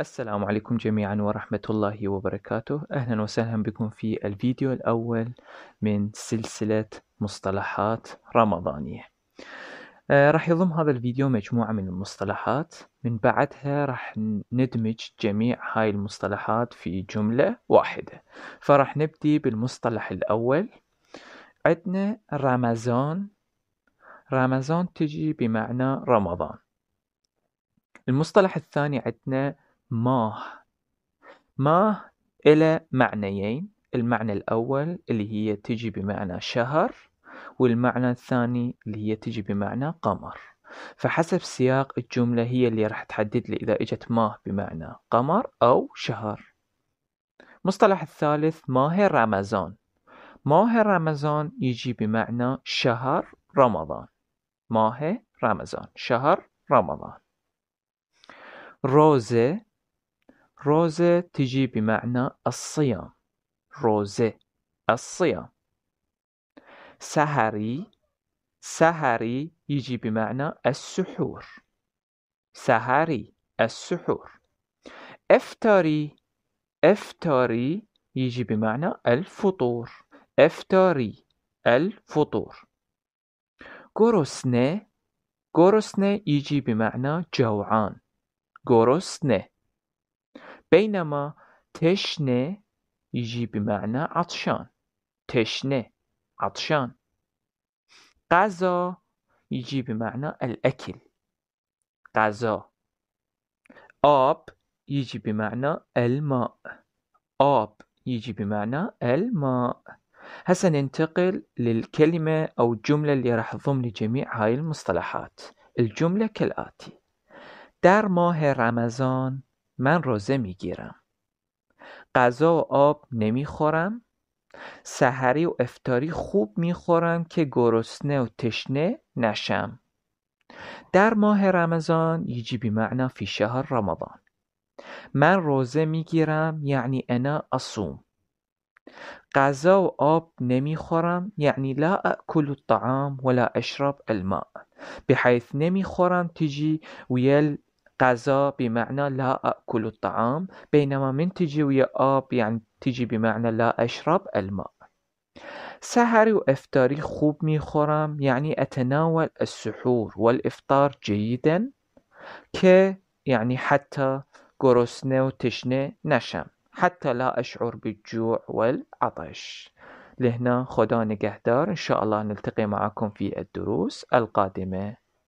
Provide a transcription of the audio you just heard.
السلام عليكم جميعا ورحمة الله وبركاته أهلا وسهلا بكم في الفيديو الأول من سلسلة مصطلحات رمضانية آه راح يضم هذا الفيديو مجموعة من المصطلحات من بعدها راح ندمج جميع هاي المصطلحات في جملة واحدة فراح نبدي بالمصطلح الأول عندنا رمضان رمضان تجي بمعنى رمضان المصطلح الثاني عندنا ماه ماه إلى معنيين المعنى الأول اللي هي تجي بمعنى شهر والمعنى الثاني اللي هي تجي بمعنى قمر فحسب سياق الجملة هي اللي راح تحدد لي إذا إجت ماه بمعنى قمر أو شهر مصطلح الثالث ماه رمضان ماه رمضان يجي بمعنى شهر رمضان ماه رمضان شهر رمضان روزه روزة تجي بمعنى الصيام روزة الصيام سهري سهري يجي بمعنى السحور سهري السحور افتري افتري يجي بمعنى الفطور افتري الفطور گرسنه گرسنه يجي بمعنى جوعان گرسنه بينما تشنه يجي بمعنى عطشان تشنه عطشان غذا يجي بمعنى الأكل غذا آب يجي بمعنى الماء آب يجي بمعنى الماء هسه ننتقل للكلمة أو الجملة اللي راح تضم لجميع هاي المصطلحات الجملة كالآتي در ماه رمضان من روزه میگیرم غذا و آب نمیخورم سحری و افتاری خوب میخورم که گرسنه و تشنه نشم در ماه رمضان یجی معنا فی شهر رمضان من روزه میگیرم یعنی انا اصوم غذا و آب نمیخورم یعنی لا اکل الطعام ولا اشرب الماء بحیث نمیخورم تیجی ویل غذا بمعنى لا أكل الطعام بينما من تجي ويا آب يعني تجي بمعنى لا أشرب الماء سحري وإفطاري خوب ميخورم يعني أتناول السحور والإفطار جيدا ك يعني حتى گرسنه و نشم حتى لا أشعر بالجوع والعطش لهنا خدا نگهدار إن شاء الله نلتقي معكم في الدروس القادمة